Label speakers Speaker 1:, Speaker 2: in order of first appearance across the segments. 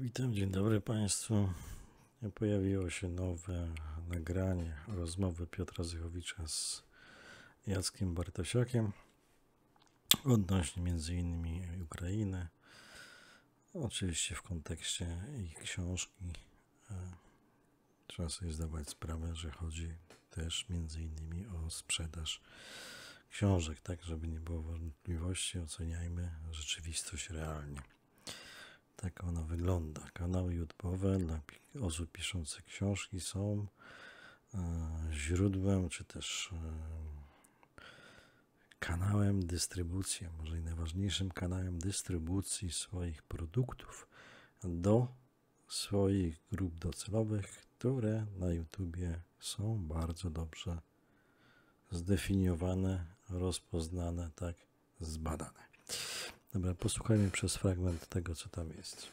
Speaker 1: Witam, dzień dobry Państwu. Pojawiło się nowe nagranie rozmowy Piotra Zychowicza z Jackiem Bartosiakiem odnośnie m.in. Ukrainy. Oczywiście w kontekście ich książki e, trzeba sobie zdawać sprawę, że chodzi też m.in. o sprzedaż książek, tak żeby nie było wątpliwości, oceniajmy rzeczywistość realnie. Tak ona wygląda. Kanały YouTube dla osób piszących książki są e, źródłem, czy też e, kanałem dystrybucji, a może i najważniejszym kanałem dystrybucji swoich produktów do swoich grup docelowych, które na YouTubie są bardzo dobrze zdefiniowane, rozpoznane, tak zbadane. Dobra, posłuchajmy przez fragment tego, co tam jest.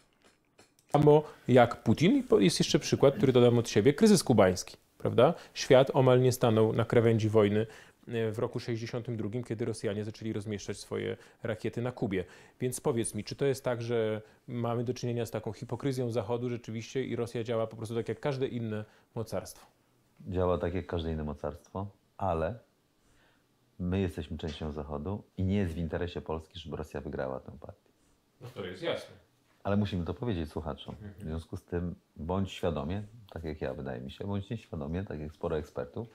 Speaker 2: Samo jak Putin, jest jeszcze przykład, który dodam od siebie, kryzys kubański. Prawda? Świat omal nie stanął na krawędzi wojny e, w roku 62, kiedy Rosjanie zaczęli rozmieszczać swoje rakiety na Kubie. Więc powiedz mi, czy to jest tak, że mamy do czynienia z taką hipokryzją Zachodu rzeczywiście i Rosja działa po prostu tak jak każde inne
Speaker 1: mocarstwo? Działa tak jak każde inne mocarstwo, ale my jesteśmy częścią Zachodu i nie jest w interesie Polski, żeby Rosja wygrała tę partię. No to jest jasne. Ale musimy to powiedzieć słuchaczom. Mhm. W związku z tym bądź świadomie, tak jak ja wydaje mi się, bądź nieświadomie, tak jak sporo ekspertów,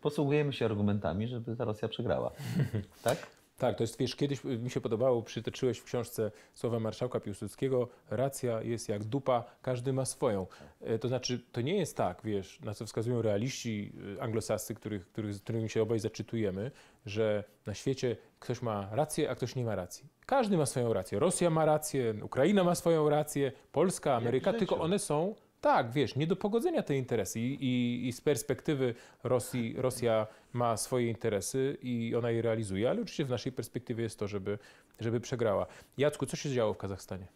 Speaker 1: posługujemy się argumentami, żeby ta Rosja przegrała.
Speaker 2: tak? Tak, to jest, wiesz, kiedyś y, mi się podobało, przytoczyłeś w książce słowa marszałka Piłsudskiego, racja jest jak dupa, każdy ma swoją. E, to znaczy, to nie jest tak, wiesz, na co wskazują realiści y, anglosascy, których, których, z którymi się obaj zaczytujemy, że na świecie ktoś ma rację, a ktoś nie ma racji. Każdy ma swoją rację. Rosja ma rację, Ukraina ma swoją rację, Polska, Ameryka, tylko one są tak, wiesz, nie do pogodzenia te interesy i, i, i z perspektywy Rosji, Rosja ma swoje interesy i ona je realizuje, ale oczywiście w naszej perspektywie jest to, żeby, żeby przegrała. Jacku, co się działo w Kazachstanie?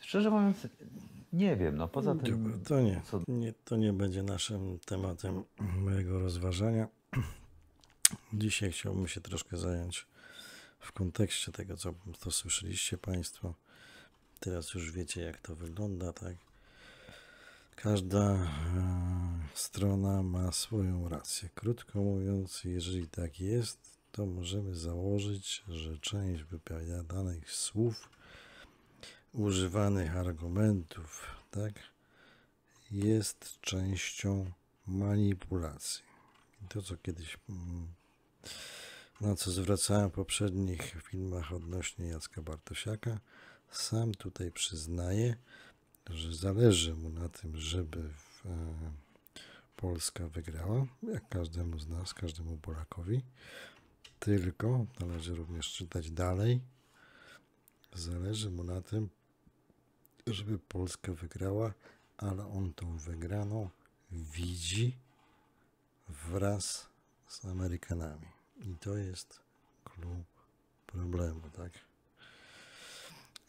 Speaker 1: Szczerze mówiąc, nie wiem, no poza tym... To nie, nie, to nie będzie naszym tematem mojego rozważania. Dzisiaj chciałbym się troszkę zająć w kontekście tego, co to słyszeliście Państwo. Teraz już wiecie, jak to wygląda, tak? Każda e, strona ma swoją rację. Krótko mówiąc, jeżeli tak jest, to możemy założyć, że część wypowiadanych słów, używanych argumentów, tak, jest częścią manipulacji. To, co kiedyś, mm, na co zwracałem w poprzednich filmach odnośnie Jacka Bartosiaka, sam tutaj przyznaję, że zależy mu na tym, żeby e, Polska wygrała, jak każdemu z nas, każdemu Polakowi. Tylko należy również czytać dalej. Zależy mu na tym, żeby Polska wygrała, ale on tą wygraną widzi wraz z Amerykanami. I to jest klucz problemu, tak?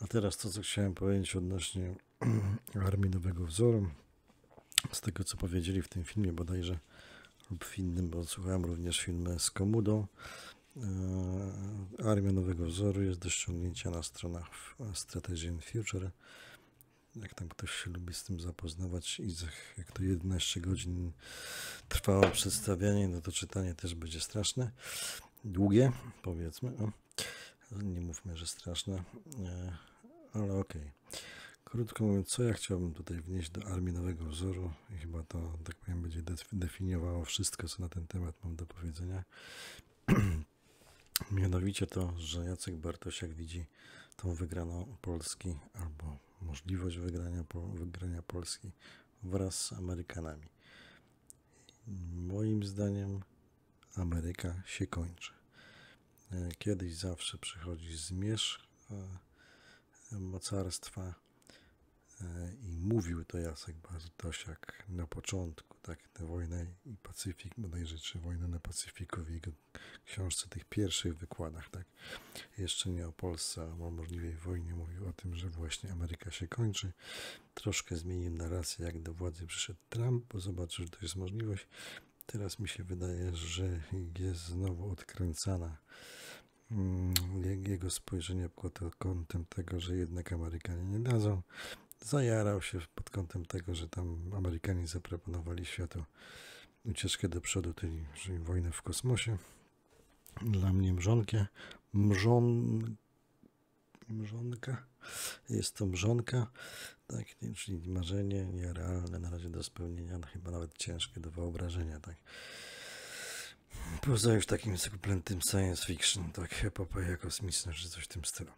Speaker 1: A teraz to, co chciałem powiedzieć odnośnie Armii Nowego Wzoru. Z tego, co powiedzieli w tym filmie bodajże, lub w innym, bo słuchałem również filmy z Komudą, e, Armia Nowego Wzoru jest do ściągnięcia na stronach Strategy and Future. Jak tam ktoś się lubi z tym zapoznawać i jak to 11 godzin trwało przedstawianie, no to czytanie też będzie straszne. Długie, powiedzmy. O, nie mówmy, że straszne, e, ale okej. Okay. Krótko mówiąc, co ja chciałbym tutaj wnieść do armii nowego wzoru i chyba to, tak powiem, będzie definiowało wszystko, co na ten temat mam do powiedzenia. Mianowicie to, że Jacek Bartosiak widzi tą wygraną Polski albo możliwość wygrania, wygrania Polski wraz z Amerykanami. Moim zdaniem Ameryka się kończy. E, kiedyś zawsze przychodzi zmierzch e, mocarstwa, E, i mówił to Jacek Bartosiak na początku, tak, na wojnę i Pacyfik, bodajże, czy wojnę na Pacyfiku w jego książce, tych pierwszych wykładach, tak, jeszcze nie o Polsce, a o możliwej wojnie mówił o tym, że właśnie Ameryka się kończy. Troszkę zmienił narrację, jak do władzy przyszedł Trump, bo zobaczył, że to jest możliwość. Teraz mi się wydaje, że jest znowu odkręcana mm, jego spojrzenie pod kątem tego, że jednak Amerykanie nie dadzą, zajarał się pod kątem tego, że tam Amerykanie zaproponowali światu ucieczkę do przodu, czyli, czyli wojnę w kosmosie. Dla mnie mrzonkie, mrzon, mrzonka, jest to mrzonka, tak, czyli marzenie nierealne, na razie do spełnienia, no chyba nawet ciężkie do wyobrażenia, tak. Poza już takim sukulentnym science fiction, tak, epopeja kosmiczna, czy coś w tym stylu.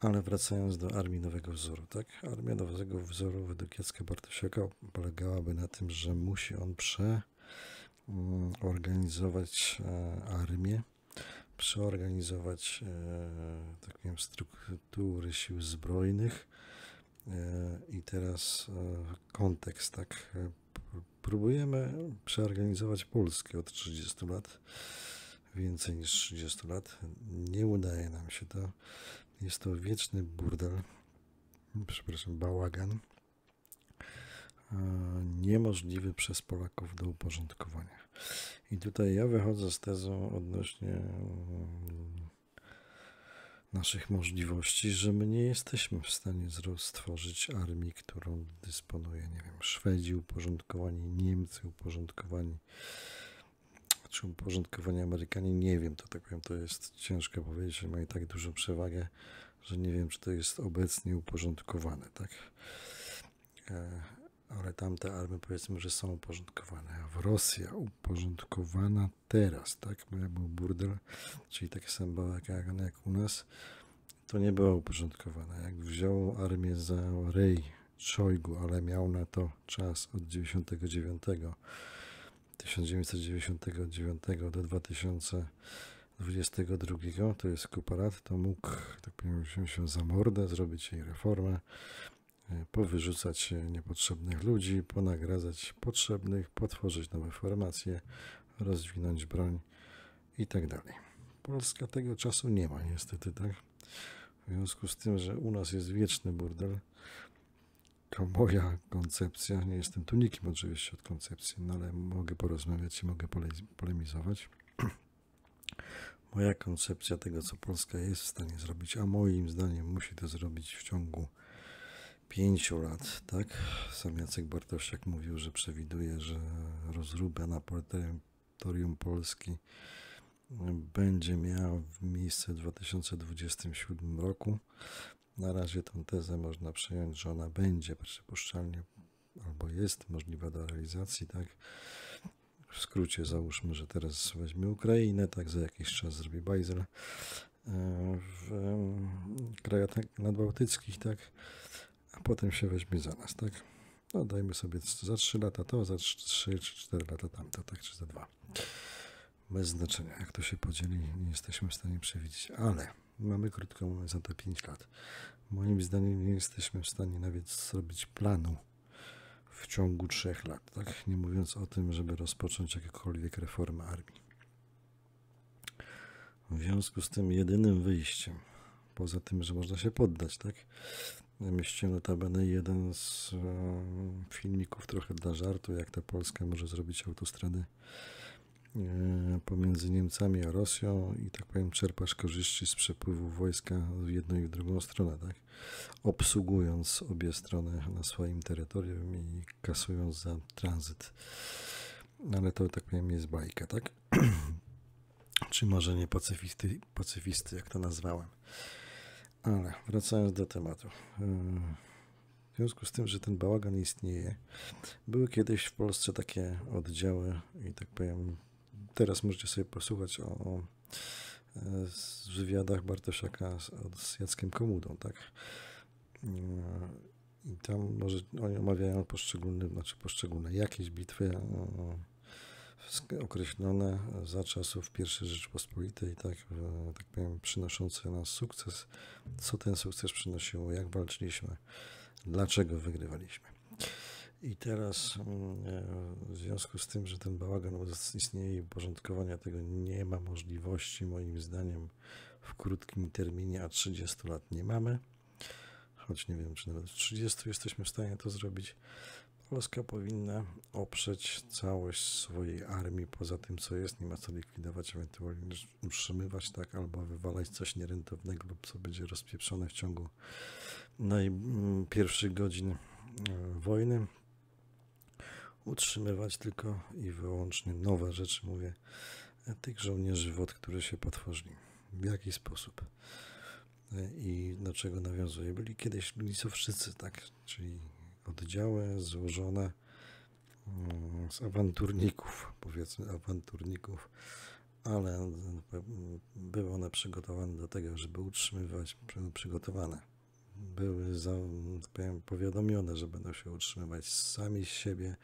Speaker 1: Ale wracając do armii nowego wzoru, tak? Armia nowego wzoru według Jacka Bartosiaka polegałaby na tym, że musi on przeorganizować mm, e, armię, przeorganizować e, tak powiem, struktury sił zbrojnych e, i teraz kontekst, tak? Próbujemy przeorganizować Polskę od 30 lat, więcej niż 30 lat. Nie udaje nam się to. Jest to wieczny burdel, przepraszam, bałagan, niemożliwy przez Polaków do uporządkowania. I tutaj ja wychodzę z tezą odnośnie mm, naszych możliwości, że my nie jesteśmy w stanie stworzyć armii, którą dysponuje, nie wiem, Szwedzi uporządkowani, Niemcy uporządkowani, czy uporządkowanie Amerykanie? Nie wiem, to tak powiem, to jest ciężko powiedzieć, że mają tak dużą przewagę, że nie wiem, czy to jest obecnie uporządkowane, tak? E, ale tamte armie powiedzmy, że są uporządkowane, a w Rosja uporządkowana teraz, tak? Bo jak był burdel, czyli takie same jak u nas, to nie była uporządkowana. Jak wziął armię za Rej Szojgu, ale miał na to czas od 99 1999 do 2022, to jest Kuparat, to mógł, tak powiem, się za mordę, zrobić jej reformę, e, powyrzucać e, niepotrzebnych ludzi, ponagradzać potrzebnych, potworzyć nowe formacje, rozwinąć broń i tak dalej. Polska tego czasu nie ma niestety, tak? W związku z tym, że u nas jest wieczny burdel, to moja koncepcja. Nie jestem tu nikim oczywiście od koncepcji, no ale mogę porozmawiać i mogę pole, polemizować. moja koncepcja tego, co Polska jest w stanie zrobić, a moim zdaniem musi to zrobić w ciągu pięciu lat, tak? Sam Jacek Bartosiak mówił, że przewiduje, że rozróbę na terytorium Polski będzie miała miejsce w 2027 roku. Na razie tę tezę można przejąć, że ona będzie przypuszczalnie albo jest możliwa do realizacji, tak? W skrócie załóżmy, że teraz weźmie Ukrainę, tak za jakiś czas zrobi Bajzel e, w e, krajach tak, nadbałtyckich, tak? A potem się weźmie za nas, tak? No dajmy sobie za 3 lata to, za 3 czy 4 lata tamto, tak? Czy za 2. Bez znaczenia, jak to się podzieli, nie jesteśmy w stanie przewidzieć, ale mamy krótką mówiąc na te 5 lat. Moim zdaniem nie jesteśmy w stanie nawet zrobić planu w ciągu 3 lat, tak? nie mówiąc o tym, żeby rozpocząć jakiekolwiek reformy armii. W związku z tym jedynym wyjściem, poza tym, że można się poddać, tak? Mieściłem notabene jeden z e, filmików trochę dla żartu, jak ta Polska może zrobić autostrady E, pomiędzy Niemcami a Rosją i tak powiem czerpasz korzyści z przepływu wojska w jedną i w drugą stronę, tak? Obsługując obie strony na swoim terytorium i kasując za tranzyt. No, ale to tak powiem jest bajka, tak? Czy może nie pacyfisty, pacyfisty, jak to nazwałem. Ale wracając do tematu. E, w związku z tym, że ten bałagan istnieje, były kiedyś w Polsce takie oddziały i tak powiem teraz możecie sobie posłuchać o, o wywiadach Bartoszaka z, z Jackiem Komudą, tak? I tam może oni omawiają poszczególne, znaczy poszczególne jakieś bitwy e, określone za czasów I Rzeczypospolitej, tak, e, tak powiem, przynoszące nas sukces. Co ten sukces przynosił? jak walczyliśmy, dlaczego wygrywaliśmy. I teraz mm, e, w związku z tym, że ten bałagan istnieje i uporządkowania tego nie ma możliwości, moim zdaniem, w krótkim terminie, a 30 lat nie mamy, choć nie wiem, czy nawet w 30 jesteśmy w stanie to zrobić, Polska powinna oprzeć całość swojej armii poza tym, co jest, nie ma co likwidować, ewentualnie utrzymywać tak, albo wywalać coś nierentownego lub co będzie rozpieprzone w ciągu najpierwszych mm, godzin e, wojny utrzymywać tylko i wyłącznie nowe rzeczy, mówię, tych żołnierzy wod, które się potworzyli. W jaki sposób i do czego nawiązuje. Byli kiedyś lisowszycy, tak, czyli oddziały złożone mm, z awanturników, powiedzmy awanturników, ale mm, były one przygotowane do tego, żeby utrzymywać, przygotowane były za, tak powiem, powiadomione, że będą się utrzymywać sami z siebie,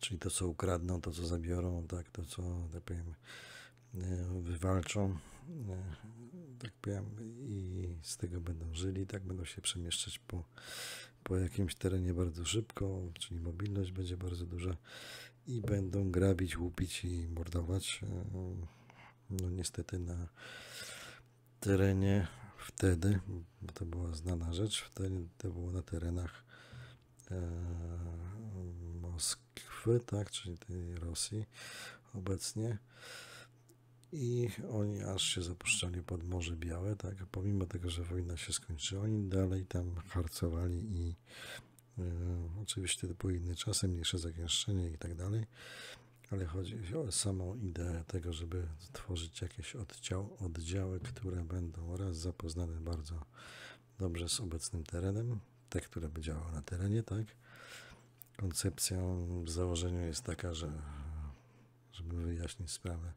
Speaker 1: czyli to, co ukradną, to, co zabiorą, tak, to, co, tak powiem, e, wywalczą, e, tak powiem, i z tego będą żyli, tak będą się przemieszczać po, po jakimś terenie bardzo szybko, czyli mobilność będzie bardzo duża i będą grabić, łupić i mordować. E, no niestety na terenie wtedy, bo to była znana rzecz, wtedy to było na terenach e, Moskwy, tak, czyli tej Rosji obecnie. I oni aż się zapuszczali pod Morze Białe, tak, pomimo tego, że wojna się skończyła, oni dalej tam harcowali i e, oczywiście to były inne czasy, mniejsze zagęszczenie i tak dalej ale chodzi o samą ideę tego, żeby tworzyć jakieś oddział, oddziały, które będą raz zapoznane bardzo dobrze z obecnym terenem, te, które by działały na terenie, tak. Koncepcją, w założeniu jest taka, że żeby wyjaśnić sprawę.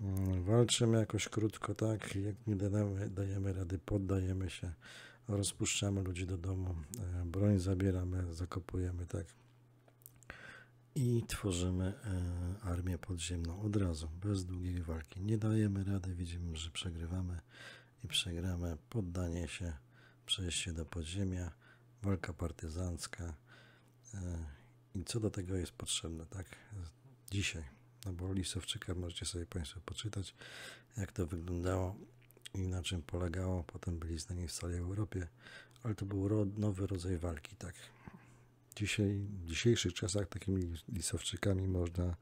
Speaker 1: Mm, walczymy jakoś krótko, tak, jak nie dajemy, dajemy rady, poddajemy się, rozpuszczamy ludzi do domu, e, broń zabieramy, zakopujemy, tak, i tworzymy e, armię podziemną od razu, bez długiej walki. Nie dajemy rady, widzimy, że przegrywamy i przegramy poddanie się, przejście do podziemia, walka partyzancka. E, I co do tego jest potrzebne, tak? Dzisiaj, no bo Lisowczyka możecie sobie Państwo poczytać, jak to wyglądało i na czym polegało. Potem byli znani w całej Europie, ale to był nowy rodzaj walki, tak? Dzisiaj, w dzisiejszych czasach takimi lisowczykami można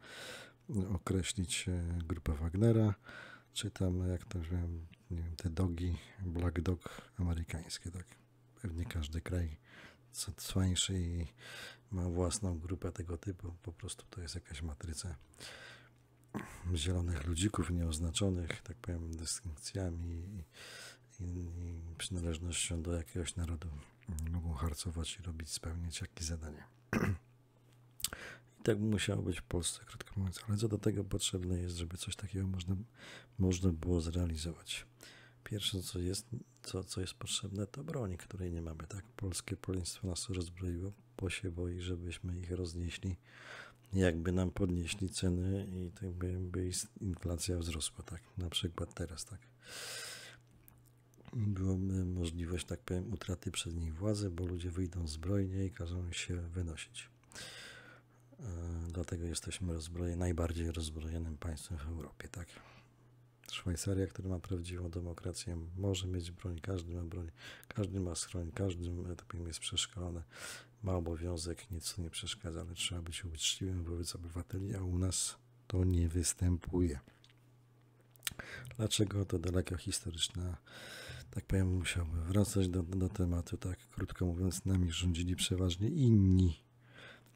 Speaker 1: określić e, grupę Wagnera, czy tam, jak to nie wiem, te dogi, black dog amerykańskie, tak. Pewnie każdy kraj co cwańszy i ma własną grupę tego typu. Po prostu to jest jakaś matryca zielonych ludzików nieoznaczonych, tak powiem, dystynkcjami i, i, i przynależnością do jakiegoś narodu mogą harcować i robić, spełniać jakieś zadanie I tak musiało być w Polsce, krótko mówiąc, ale co do tego potrzebne jest, żeby coś takiego można, można było zrealizować. Pierwsze, co jest, co, co jest potrzebne, to broń, której nie mamy. Tak? Polskie polnictwo nas rozbroiło, bo się boi, żebyśmy ich roznieśli, jakby nam podnieśli ceny i tak by, by inflacja wzrosła, tak? Na przykład teraz, tak? była możliwość, tak powiem, utraty przez nich władzy, bo ludzie wyjdą zbrojnie i każą się wynosić. E, dlatego jesteśmy najbardziej rozbrojonym państwem w Europie, tak? Szwajcaria, która ma prawdziwą demokrację, może mieć broń, każdy ma broń, każdy ma schroń, każdy e, tak powiem jest przeszkolony, ma obowiązek, nic nie przeszkadza, ale trzeba być uczciwym wobec obywateli, a u nas to nie występuje. Dlaczego to daleka historyczna tak powiem, musiałby wracać do, do tematu, tak krótko mówiąc, nami rządzili przeważnie inni,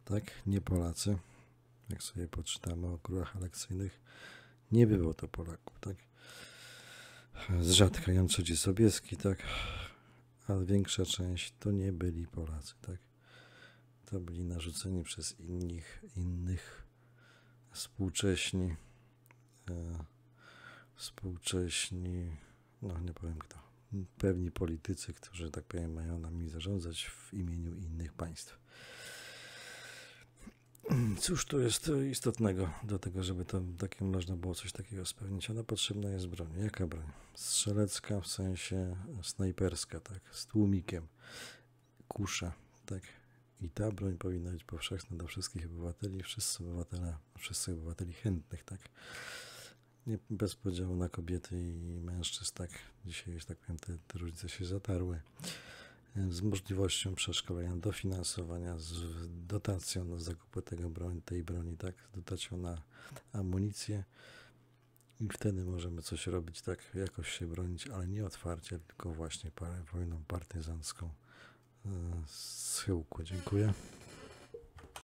Speaker 1: tak, nie Polacy. Jak sobie poczytamy o królach elekcyjnych, nie było to Polaków, tak. Z rzadka Jan III Sobieski, tak, ale większa część to nie byli Polacy, tak. To byli narzuceni przez innych, innych współcześni, e, współcześni, no nie powiem kto pewni politycy, którzy, tak powiem, mają nami zarządzać w imieniu innych państw. Cóż tu jest istotnego do tego, żeby to takie można było coś takiego spełnić? Ona potrzebna jest broń. Jaka broń? Strzelecka w sensie snajperska, tak? Z tłumikiem. Kusza, tak? I ta broń powinna być powszechna dla wszystkich obywateli, wszyscy obywatele, wszyscy obywateli chętnych, tak? nie bez podziału na kobiety i mężczyzn, tak dzisiaj, że tak powiem, te, te, różnice się zatarły. E, z możliwością przeszkolenia, dofinansowania, z dotacją na zakupy tego broń, tej broni, tak, dotacją na amunicję. I wtedy możemy coś robić, tak, jakoś się bronić, ale nie otwarcie, tylko właśnie parę, wojną partyzancką e, z schyłku. Dziękuję.